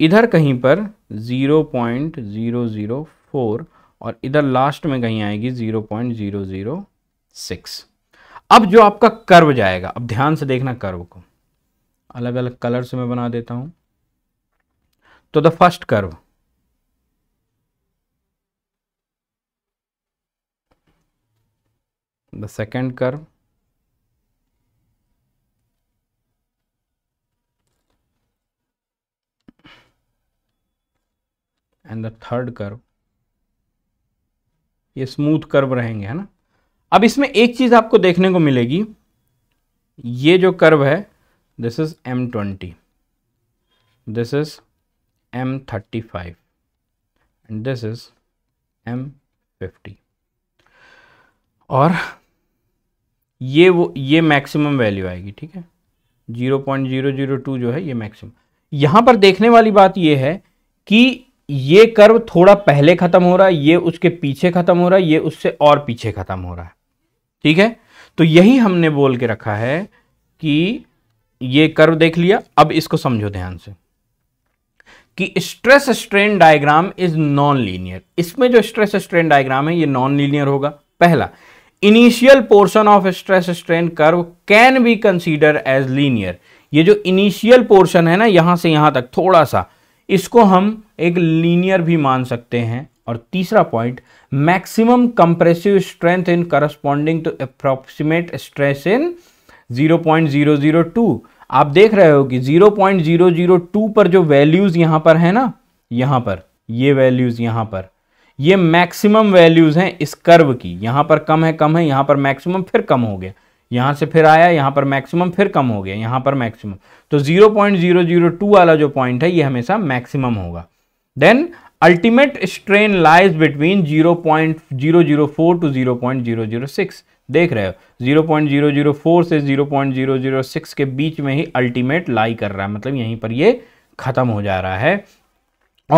Speaker 1: इधर कहीं पर 0.004 और इधर लास्ट में कहीं आएगी 0.006 अब जो आपका कर्व जाएगा अब ध्यान से देखना कर्व को अलग अलग कलर से मैं बना देता हूं तो the first curve the second curve and the third curve ये स्मूथ कर्व रहेंगे है ना अब इसमें एक चीज़ आपको देखने को मिलेगी ये जो कर्व है this is M twenty this is M thirty five and this is M fifty और ये वो ये मैक्सिमम वैल्यू आएगी ठीक है zero point zero zero two जो है ये मैक्सिमम यहां पर देखने वाली बात ये है कि ये कर्व थोड़ा पहले ख़त्म हो रहा है ये उसके पीछे ख़त्म हो रहा है ये उससे और पीछे ख़त्म हो रहा है ठीक है तो यही हमने बोल के रखा है कि ये कर्व देख लिया अब इसको समझो ध्यान से कि stress strain diagram is non linear इसमें जो स्ट्रेस स्ट्रेन डायग्राम है ये नॉन लीनियर होगा पहला initial portion of stress strain curve can be consider as linear ये जो इनिशियल पोर्शन है ना यहां से यहां तक थोड़ा सा इसको हम एक लीनियर भी मान सकते हैं और तीसरा point maximum compressive strength in corresponding to approximate stress in 0.002 आप देख रहे हो कि 0.002 पर जो वैल्यूज़ यहां पर है ना यहां पर ये वैल्यूज़ यहां पर ये मैक्सिमम वैल्यूज़ हैं इस कर्व की यहाँ पर कम है कम है यहाँ पर मैक्सिमम फिर कम हो गया यहाँ से फिर आया यहाँ पर मैक्सिमम फिर कम हो गया यहाँ पर मैक्सिमम तो 0.002 वाला जो पॉइंट है ये हमेशा मैक्सिमम होगा then ultimate strain lies between 0.004 to 0.006 देख रहे हो 0.004 से 0.006 के बीच में ही अल्टीमेट लाई कर रहा है मतलब यहीं पर ये ख़त्म हो जा रहा है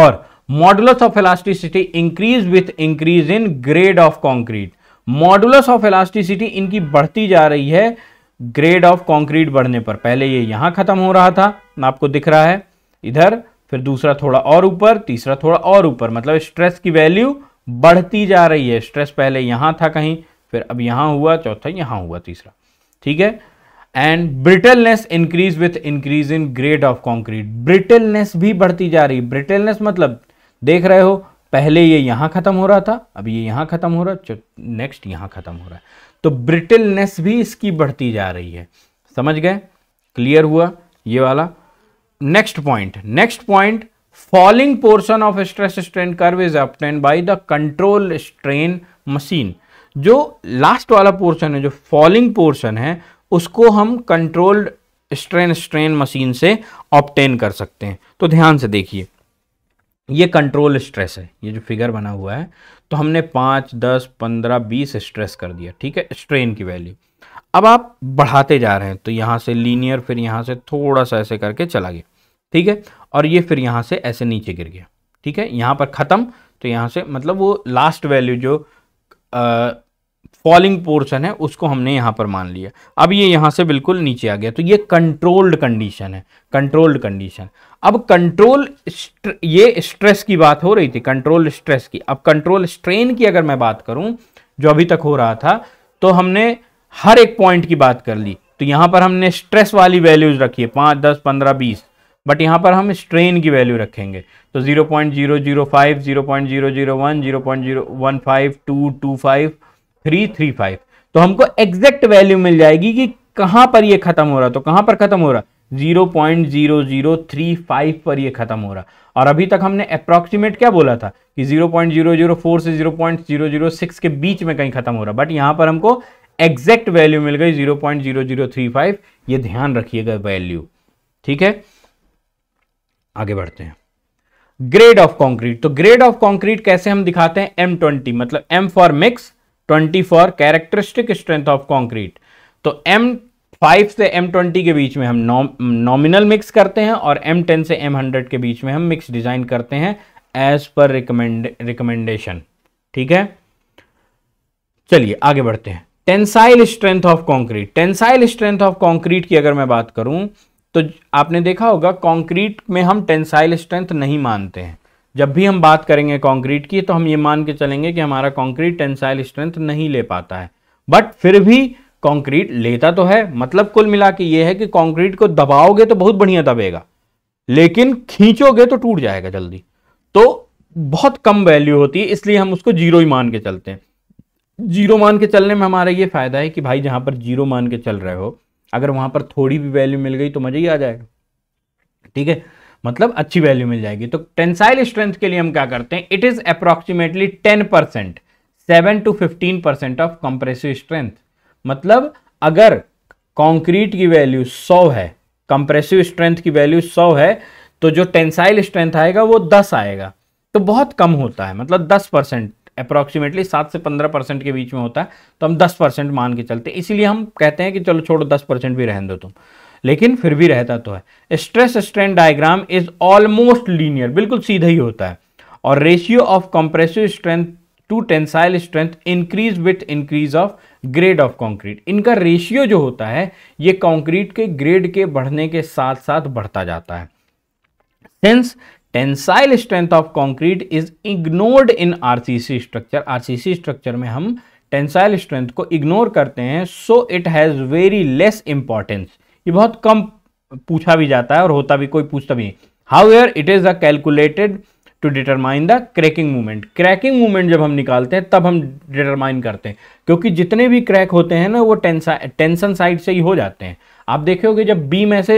Speaker 1: और modulus of elasticity increase with increase in grade of concrete modulus of elasticity इनकी बढ़ती जा रही है ग्रेड ऑफ कॉन्क्रीट बढ़ने पर पहले ये यहां खत्म हो रहा था आपको दिख रहा है इधर फिर दूसरा थोड़ा और ऊपर तीसरा थोड़ा और ऊपर मतलब स्ट्रेस की वैल्यू बढ़ती जा रही है स्ट्रेस पहले यहां था कहीं फिर अब यहां हुआ चौथा यहां हुआ तीसरा ठीक है and brittleness increase with increase in grade of concrete brittleness भी बढ़ती जा रही ब्रिटलनेस मतलब देख रहे हो पहले ये यहाँ ख़त्म हो रहा था अब ये यहाँ ख़त्म हो रहा है नेक्स्ट यहाँ ख़त्म हो रहा है तो ब्रिटिलनेस भी इसकी बढ़ती जा रही है समझ गए क्लियर हुआ ये वाला next point next point falling portion of stress strain curve is obtained by the control strain machine जो लास्ट वाला पोर्शन है जो फॉलिंग पोर्शन है उसको हम कंट्रोल्ड स्ट्रेन स्ट्रेन मशीन से ऑप्टेन कर सकते हैं तो ध्यान से देखिए ये कंट्रोल स्ट्रेस है ये जो फिगर बना हुआ है तो हमने पाँच दस पंद्रह बीस स्ट्रेस कर दिया ठीक है स्ट्रेन की वैल्यू अब आप बढ़ाते जा रहे हैं तो यहाँ से लीनियर फिर यहाँ से थोड़ा सा ऐसे करके चला गया ठीक है और ये फिर यहाँ से ऐसे नीचे गिर गया ठीक है यहाँ पर ख़त्म तो यहाँ से मतलब वो लास्ट वैल्यू जो फॉलिंग पोर्शन है उसको हमने यहाँ पर मान लिया अब ये यहाँ से बिल्कुल नीचे आ गया तो ये कंट्रोल्ड कंडीशन है कंट्रोल्ड कंडीशन अब कंट्रोल ये स्ट्रेस की बात हो रही थी कंट्रोल स्ट्रेस की अब कंट्रोल स्ट्रेन की अगर मैं बात करूं जो अभी तक हो रहा था तो हमने हर एक पॉइंट की बात कर ली तो यहां पर हमने स्ट्रेस वाली वैल्यूज रखी है पाँच दस पंद्रह बीस बट यहाँ पर हम स्ट्रेन की वैल्यू रखेंगे तो 0.005, 0.001, 0.015, 2, थ्री 3, फाइव तो हमको एग्जैक्ट वैल्यू मिल जाएगी कि कहाँ पर ये खत्म हो रहा तो कहाँ पर खत्म हो रहा 0.0035 पर ये ख़त्म हो रहा और अभी तक हमने अप्रोक्सीमेट क्या बोला था कि 0.004 से 0.006 के बीच में कहीं ख़त्म हो रहा बट यहां पर हमको एग्जैक्ट वैल्यू मिल गई 0.0035 ये ध्यान रखिएगा वैल्यू ठीक है आगे बढ़ते हैं ग्रेड ऑफ कंक्रीट तो ग्रेड ऑफ कंक्रीट कैसे हम दिखाते हैं एम ट्वेंटी मतलब M for mix twenty for characteristic strength of concrete तो एम फाइव से एम ट्वेंटी के बीच में हम नॉमिनल मिक्स करते हैं और एम टेन से एम हंड्रेड के बीच में हम मिक्स डिज़ाइन करते हैं एज पर रिकमेंड रिकमेंडेशन ठीक है चलिए आगे बढ़ते हैं tensile strength of concrete tensile strength of concrete की अगर मैं बात करूं तो आपने देखा होगा कॉन्क्रीट में हम टेंसाइल स्ट्रेंथ नहीं मानते हैं जब भी हम बात करेंगे कॉन्क्रीट की तो हम ये मान के चलेंगे कि हमारा कॉन्क्रीट टेंसाइल स्ट्रेंथ नहीं ले पाता है बट फिर भी कंक्रीट लेता तो है मतलब कुल मिला के ये है कि कंक्रीट को दबाओगे तो बहुत बढ़िया दबेगा लेकिन खींचोगे तो टूट जाएगा जल्दी तो बहुत कम वैल्यू होती है इसलिए हम उसको जीरो ही मान के चलते हैं जीरो मान के चलने में हमारा ये फ़ायदा है कि भाई जहां पर जीरो मान के चल रहे हो अगर वहां पर थोड़ी भी वैल्यू मिल गई तो मज़ा ही आ जाएगा ठीक है मतलब अच्छी वैल्यू मिल जाएगी तो टेंसाइल स्ट्रेंथ के लिए हम क्या करते हैं it is approximately ten percent seven to fifteen percent of compressive strength मतलब अगर कंक्रीट की वैल्यू सौ है कंप्रेसिव स्ट्रेंथ की वैल्यू सौ है तो जो टेंसाइल स्ट्रेंथ आएगा वो दस आएगा तो बहुत कम होता है मतलब दस परसेंट अप्रॉक्सीमेटली सात से पंद्रह परसेंट के बीच में होता है तो हम दस परसेंट मान के चलते इसीलिए हम कहते हैं कि चलो छोड़ो दस परसेंट भी रहने दो तुम लेकिन फिर भी रहता तो है stress strain diagram is almost linear बिल्कुल सीधा ही होता है और ratio of compressive strength to tensile strength increase with increase of grade of concrete इनका रेशियो जो होता है ये कंक्रीट के ग्रेड के बढ़ने के साथ साथ बढ़ता जाता है since tensile strength of concrete is ignored in RCC structure RCC structure में हम टेंसाइल स्ट्रेंथ को इग्नोर करते हैं so it has very less importance ये बहुत कम पूछा भी जाता है और होता भी कोई पूछता भी नहीं how are it is uh calculated to determine the cracking movement cracking movement जब हम निकालते हैं तब हम डिटरमाइन करते हैं क्योंकि जितने भी क्रैक होते हैं ना वो टेंशन साइड से ही हो जाते हैं आप देखोगे जब बीम ऐसे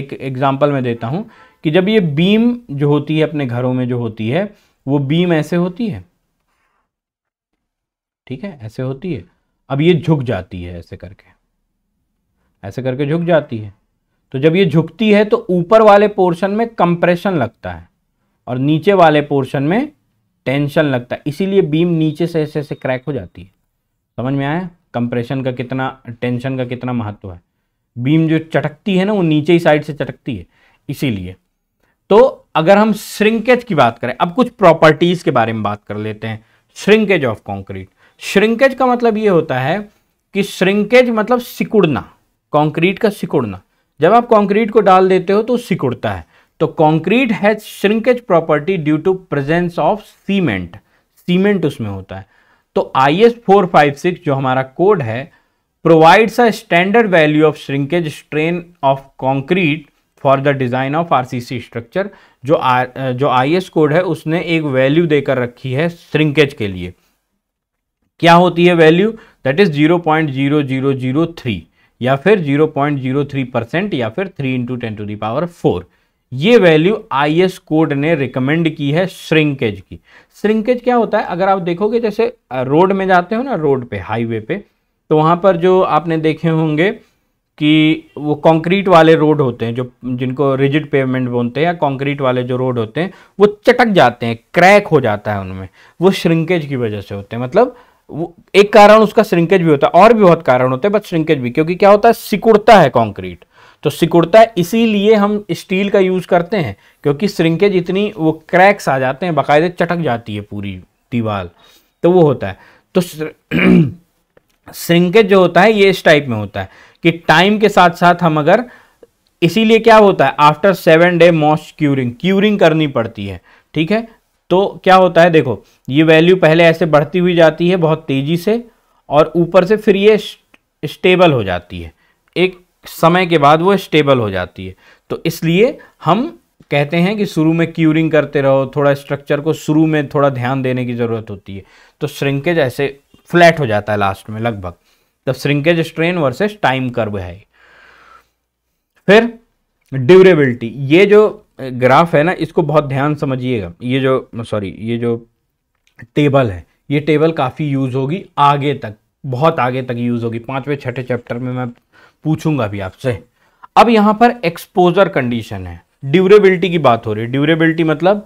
Speaker 1: एक एग्जाम्पल मैं देता हूँ कि जब ये बीम जो होती है अपने घरों में जो होती है वो बीम ऐसे होती है ठीक है ऐसे होती है अब ये झुक जाती है ऐसे करके ऐसे करके झुक जाती है तो जब ये झुकती है तो ऊपर वाले पोर्शन में कंप्रेशन लगता है और नीचे वाले पोर्शन में टेंशन लगता है इसीलिए बीम नीचे से ऐसे ऐसे क्रैक हो जाती है समझ में आया कंप्रेशन का कितना टेंशन का कितना महत्व है बीम जो चटकती है ना वो नीचे ही साइड से चटकती है इसीलिए तो अगर हम श्रिंकेज की बात करें अब कुछ प्रॉपर्टीज़ के बारे में बात कर लेते हैं श्रिंकेज ऑफ कॉन्क्रीट श्रिंकेज का मतलब ये होता है कि श्रिंकेज मतलब सिकुड़ना कॉन्क्रीट का सिकुड़ना जब आप कॉन्क्रीट को डाल देते हो तो सिकुड़ता है तो concrete has shrinkage property due to presence of cement cement उसमें होता है तो I S four five six जो हमारा कोड है provides a standard value of shrinkage strain of concrete for the design of RCC structure जो आ, जो आईएस कोड है उसने एक वैल्यू देकर रखी है श्रिंकेज के लिए क्या होती है value that is zero point zero zero zero three या फिर zero point zero three percent या फिर three into ten to the power four ये वैल्यू आई एस कोड ने रिकमेंड की है श्रिंकेज की श्रिंकेज क्या होता है अगर आप देखोगे जैसे रोड में जाते हो ना रोड पे हाईवे पे तो वहां पर जो आपने देखे होंगे कि वो कंक्रीट वाले रोड होते हैं जो जिनको रिजिड पेमेंट बोलते हैं या कंक्रीट वाले जो रोड होते हैं वो चटक जाते हैं क्रैक हो जाता है उनमें वो श्रिंकेज की वजह से होते हैं मतलब वो एक कारण उसका श्रिंकेज भी होता है और भी बहुत कारण होते हैं बट श्रिंकेज भी क्योंकि क्या होता है सिकुड़ता है कॉन्क्रीट तो सिकुड़ता है इसीलिए हम स्टील का यूज़ करते हैं क्योंकि श्रिंकेज इतनी वो क्रैक्स आ जाते हैं बाकायदे चटक जाती है पूरी दीवार तो वो होता है तो *clears throat* श्रिंकेज जो होता है ये इस टाइप में होता है कि टाइम के साथ साथ हम अगर इसीलिए क्या होता है after seven day moist curing curing करनी पड़ती है ठीक है तो क्या होता है देखो ये वैल्यू पहले ऐसे बढ़ती हुई जाती है बहुत तेज़ी से और ऊपर से फिर ये स्टेबल हो जाती है एक समय के बाद वो स्टेबल हो जाती है तो इसलिए हम कहते हैं कि शुरू में क्यूरिंग करते रहो थोड़ा स्ट्रक्चर को शुरू में थोड़ा ध्यान देने की ज़रूरत होती है तो श्रिंकेज ऐसे फ्लैट हो जाता है लास्ट में लगभग तब shrinkage strain versus time curve है फिर ड्यूरेबिलिटी ये जो ग्राफ है ना इसको बहुत ध्यान समझिएगा ये जो सॉरी ये जो टेबल है ये टेबल काफ़ी यूज़ होगी आगे तक बहुत आगे तक यूज़ होगी पाँचवें छठे चैप्टर में मैं पूछूंगा भी आपसे अब यहां पर एक्सपोजर कंडीशन है ड्यूरेबिलिटी की बात हो रही है ड्यूरेबिलिटी मतलब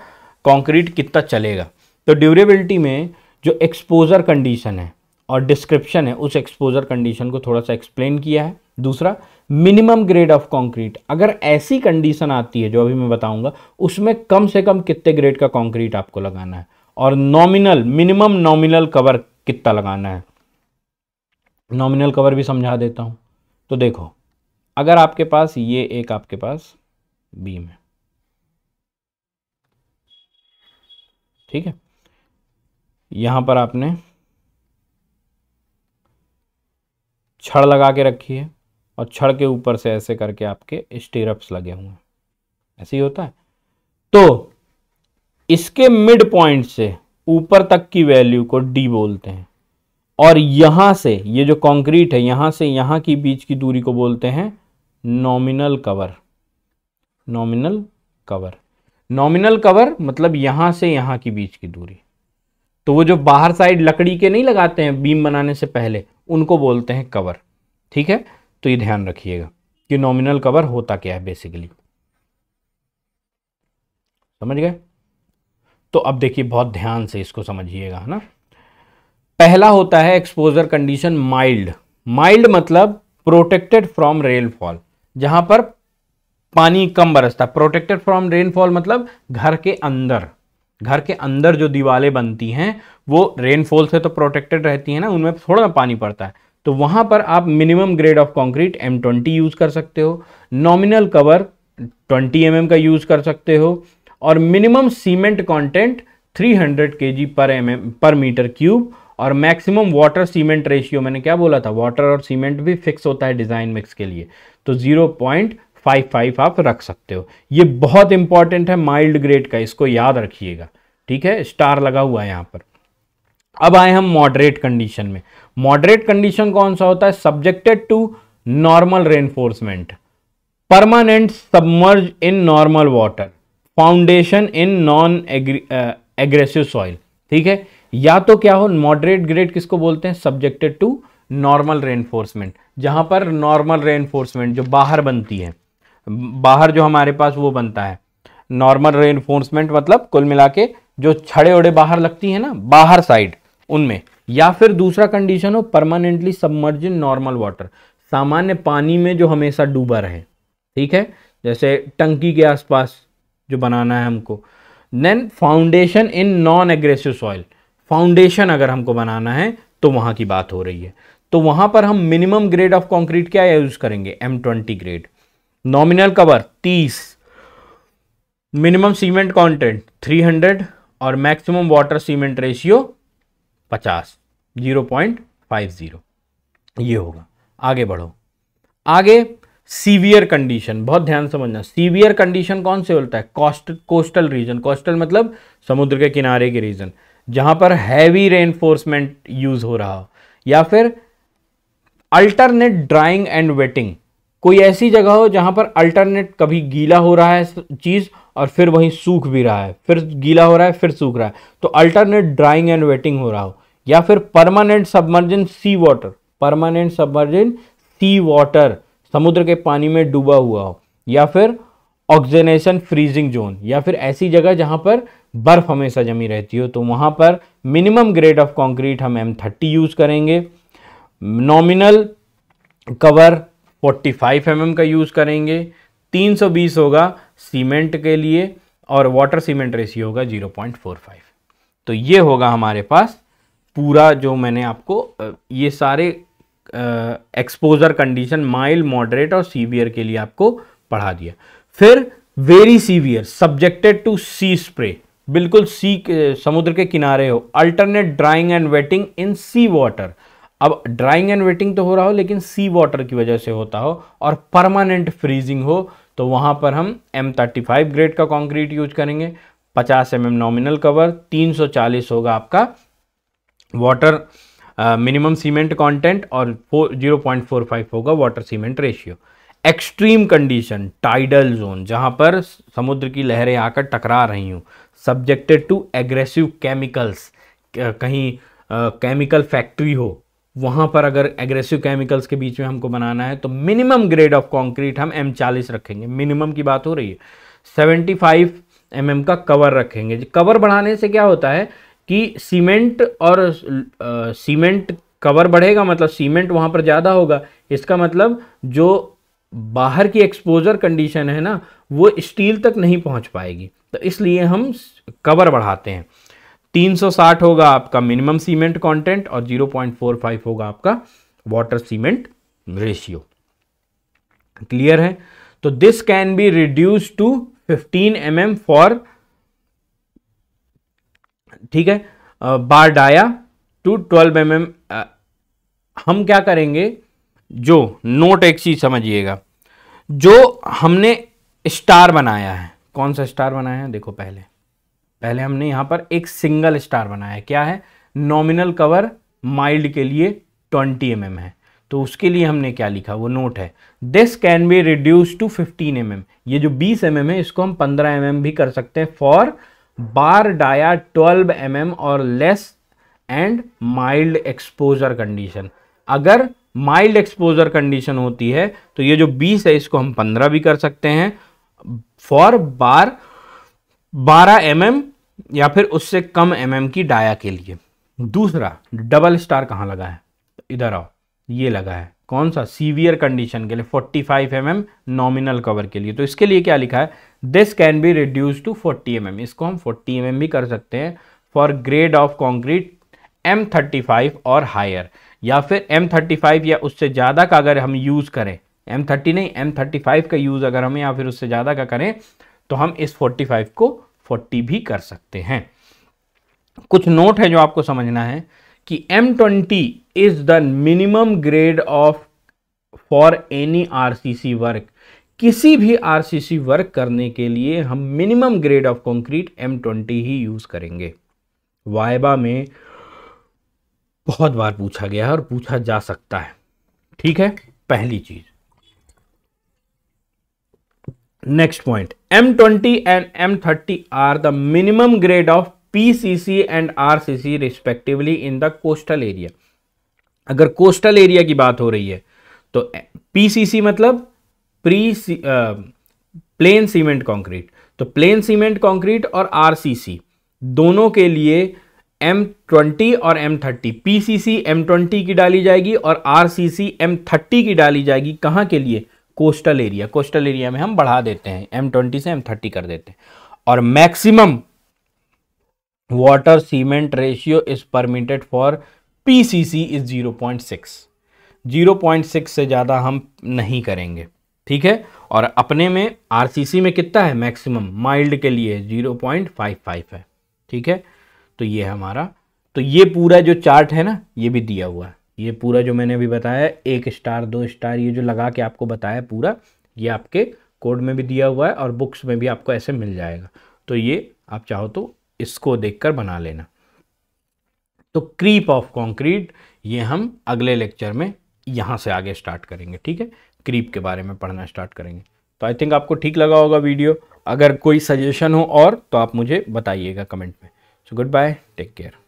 Speaker 1: कंक्रीट कितना चलेगा तो ड्यूरेबिलिटी में जो एक्सपोजर कंडीशन है और डिस्क्रिप्शन है उस एक्सपोजर कंडीशन को थोड़ा सा एक्सप्लेन किया है दूसरा मिनिमम ग्रेड ऑफ कंक्रीट अगर ऐसी कंडीशन आती है जो अभी मैं बताऊंगा उसमें कम से कम कितने ग्रेड का कंक्रीट आपको लगाना है और नॉमिनल मिनिमम नॉमिनल कवर कितना लगाना है नॉमिनल कवर भी समझा देता हूं तो देखो अगर आपके पास ये एक आपके पास बीम है ठीक है यहां पर आपने छड़ लगा के रखी है और छड़ के ऊपर से ऐसे करके आपके स्टेरअप्स लगे हुए हैं ऐसे ही होता है तो इसके मिड पॉइंट से ऊपर तक की वैल्यू को डी बोलते हैं और यहां से ये जो कंक्रीट है यहां से यहां की बीच की दूरी को बोलते हैं nominal cover nominal cover nominal cover मतलब यहां से यहां की बीच की दूरी तो वो जो बाहर साइड लकड़ी के नहीं लगाते हैं बीम बनाने से पहले उनको बोलते हैं कवर ठीक है तो ये ध्यान रखिएगा कि नॉमिनल कवर होता क्या है बेसिकली समझ गए तो अब देखिए बहुत ध्यान से इसको समझिएगा है ना पहला होता है एक्सपोजर कंडीशन माइल्ड माइल्ड मतलब प्रोटेक्टेड फ्रॉम रेनफॉल जहां पर पानी कम बरसता प्रोटेक्टेड फ्रॉम रेनफॉल मतलब घर के अंदर घर के अंदर जो दीवारें बनती हैं वो रेनफॉल से तो प्रोटेक्टेड रहती है ना उनमें थोड़ा ना पानी पड़ता है तो वहां पर आप minimum grade of concrete M twenty use कर सकते हो नॉमिनल कवर ट्वेंटी एम का यूज़ कर सकते हो और minimum cement content three hundred K G per M per meter cube और मैक्सिमम वाटर सीमेंट रेशियो मैंने क्या बोला था वाटर और सीमेंट भी फिक्स होता है डिज़ाइन मिक्स के लिए तो जीरो पॉइंट फाइव फाइव आप रख सकते हो ये बहुत इंपॉर्टेंट है माइल्ड ग्रेड का इसको याद रखिएगा ठीक है स्टार लगा हुआ है यहाँ पर अब आए हम मॉडरेट कंडीशन में मॉडरेट कंडीशन कौन सा होता है subjected to normal reinforcement permanent submerge in normal water foundation in non aggressive soil ठीक है या तो क्या हो मॉडरेट ग्रेड किसको बोलते हैं सब्जेक्टेड टू नॉर्मल रेनफोर्समेंट जहां पर नॉर्मल रेनफोर्समेंट जो बाहर बनती है बाहर जो हमारे पास वो बनता है नॉर्मल रेनफोर्समेंट मतलब कुल मिला के जो छड़े ओड़े बाहर लगती है ना बाहर साइड उनमें या फिर दूसरा कंडीशन हो permanently submerge in normal water सामान्य पानी में जो हमेशा डूबा रहे ठीक है जैसे टंकी के आसपास जो बनाना है हमको then foundation in non aggressive soil foundation अगर हमको बनाना है तो वहां की बात हो रही है तो वहां पर हम मिनिमम ग्रेड ऑफ कंक्रीट क्या यूज़ करेंगे M twenty grade nominal cover तीस मिनिमम सीमेंट कंटेंट हंड्रेड और maximum water cement ratio five zero ये होगा आगे बढ़ो आगे सीवियर कंडीशन बहुत ध्यान समझना सीवियर कंडीशन कौन से होता है कोस्ट कोस्टल रीजन कोस्टल मतलब समुद्र के किनारे के रीजन जहां पर हैवी रेनफोर्समेंट यूज़ हो रहा हो या फिर अल्टरनेट ड्राइंग एंड वेटिंग कोई ऐसी जगह हो जहां पर अल्टरनेट कभी गीला हो रहा है चीज़ और फिर वहीं सूख भी रहा है फिर गीला हो रहा है फिर सूख रहा है तो अल्टरनेट ड्राइंग एंड वेटिंग हो रहा हो या फिर permanent submersion sea water permanent submersion sea water समुद्र के पानी में डूबा हुआ हो या फिर ऑक्सीजनेशन फ्रीजिंग जोन या फिर ऐसी जगह जहाँ पर बर्फ़ हमेशा जमी रहती हो तो वहां पर मिनिमम ग्रेड ऑफ कंक्रीट हम एम थर्टी यूज़ करेंगे nominal cover forty five M का यूज़ करेंगे तीन सौ बीस होगा सीमेंट के लिए और वाटर सीमेंट रेसी होगा जीरो पॉइंट फोर फाइव तो ये होगा हमारे पास पूरा जो मैंने आपको ये सारे एक्सपोजर कंडीशन माइल्ड मॉडरेट और सीवियर के लिए आपको पढ़ा दिया फिर very severe subjected to sea spray बिल्कुल सी समुद्र के किनारे हो alternate drying and wetting in sea water अब ड्राइंग एंड वेटिंग तो हो रहा हो लेकिन सी वाटर की वजह से होता हो और परमानेंट फ्रीजिंग हो तो वहां पर हम एम थर्टी फाइव ग्रेड का कॉन्क्रीट यूज करेंगे पचास एम एम नॉमिनल कवर तीन सौ चालीस होगा आपका वाटर मिनिमम सीमेंट कॉन्टेंट और जीरो पॉइंट फोर फाइव होगा water cement ratio extreme condition tidal zone जहां पर समुद्र की लहरें आकर टकरा रही हूँ सब्जेक्टेड टू एग्रेसिव केमिकल्स कहीं केमिकल फैक्ट्री हो वहाँ पर अगर एग्रेसिव केमिकल्स के बीच में हमको बनाना है तो मिनिमम ग्रेड ऑफ कंक्रीट हम एम चालीस रखेंगे मिनिमम की बात हो रही है सेवेंटी फाइव एम एम का कवर रखेंगे कवर बढ़ाने से क्या होता है कि सीमेंट और सीमेंट कवर बढ़ेगा मतलब सीमेंट वहाँ पर ज़्यादा होगा इसका मतलब जो बाहर की एक्सपोजर कंडीशन है ना वो स्टील तक नहीं पहुंच पाएगी तो इसलिए हम कवर बढ़ाते हैं 360 होगा आपका मिनिमम सीमेंट कंटेंट और 0.45 होगा आपका वाटर सीमेंट रेशियो क्लियर है तो this can be reduce to 15 M M for ठीक है bar dia to 12 M mm, हम क्या करेंगे जो नोट एक्सी समझिएगा जो हमने स्टार बनाया है कौन सा स्टार बनाया है देखो पहले पहले हमने यहाँ पर एक सिंगल स्टार बनाया है क्या है नॉमिनल कवर माइल्ड के लिए 20 एम mm है तो उसके लिए हमने क्या लिखा वो नोट है this can be reduce to 15 M mm. ये जो 20 एम mm है इसको हम 15 एम mm भी कर सकते हैं for bar dia 12 M mm और less and mild exposure condition अगर माइल्ड एक्सपोजर कंडीशन होती है तो ये जो बीस है इसको हम पंद्रह भी कर सकते हैं फॉर बार बारह एम mm या फिर उससे कम एम mm की डाया के लिए दूसरा डबल स्टार कहाँ लगा है इधर आओ ये लगा है कौन सा सीवियर कंडीशन के लिए 45 फाइव एम नॉमिनल कवर के लिए तो इसके लिए क्या लिखा है this can be reduce to 40 M mm. इसको हम 40 एम mm भी कर सकते हैं for grade of concrete M thirty five और हायर या फिर M35 या उससे ज़्यादा का अगर हम यूज़ करें M30 नहीं M35 का यूज़ अगर हम या फिर उससे ज़्यादा का करें तो हम इस 45 को 40 भी कर सकते हैं कुछ नोट है जो आपको समझना है कि M20 twenty is the minimum grade of for any RCC work किसी भी आरसीसी वर्क करने के लिए हम minimum grade of concrete M20 ही यूज़ करेंगे वायबा में बहुत बार पूछा गया है और पूछा जा सकता है ठीक है पहली चीज next point M twenty and M thirty are the minimum grade of PCC and RCC respectively in the coastal area अगर कोस्टल एरिया की बात हो रही है तो पीसीसी मतलब प्री प्लेन सीमेंट कंक्रीट तो प्लेन सीमेंट कंक्रीट और आरसीसी दोनों के लिए M20 और M30 PCC M20 की डाली जाएगी और RCC M30 की डाली जाएगी कहाँ के लिए कोस्टल एरिया कोस्टल एरिया में हम बढ़ा देते हैं M20 से M30 कर देते हैं और maximum water cement ratio is permitted for PCC is 0.6 0.6 से ज़्यादा हम नहीं करेंगे ठीक है और अपने में आरसीसी में कितना है मैक्सिमम माइल्ड के लिए 0.55 है ठीक है तो ये हमारा तो ये पूरा जो चार्ट है ना ये भी दिया हुआ है ये पूरा जो मैंने अभी बताया एक स्टार दो स्टार ये जो लगा के आपको बताया पूरा ये आपके कोड में भी दिया हुआ है और बुक्स में भी आपको ऐसे मिल जाएगा तो ये आप चाहो तो इसको देखकर बना लेना तो क्रीप ऑफ कंक्रीट ये हम अगले लेक्चर में यहाँ से आगे स्टार्ट करेंगे ठीक है क्रीप के बारे में पढ़ना स्टार्ट करेंगे तो आई थिंक आपको ठीक लगा होगा वीडियो अगर कोई सजेशन हो और तो आप मुझे बताइएगा कमेंट में So goodbye, take care.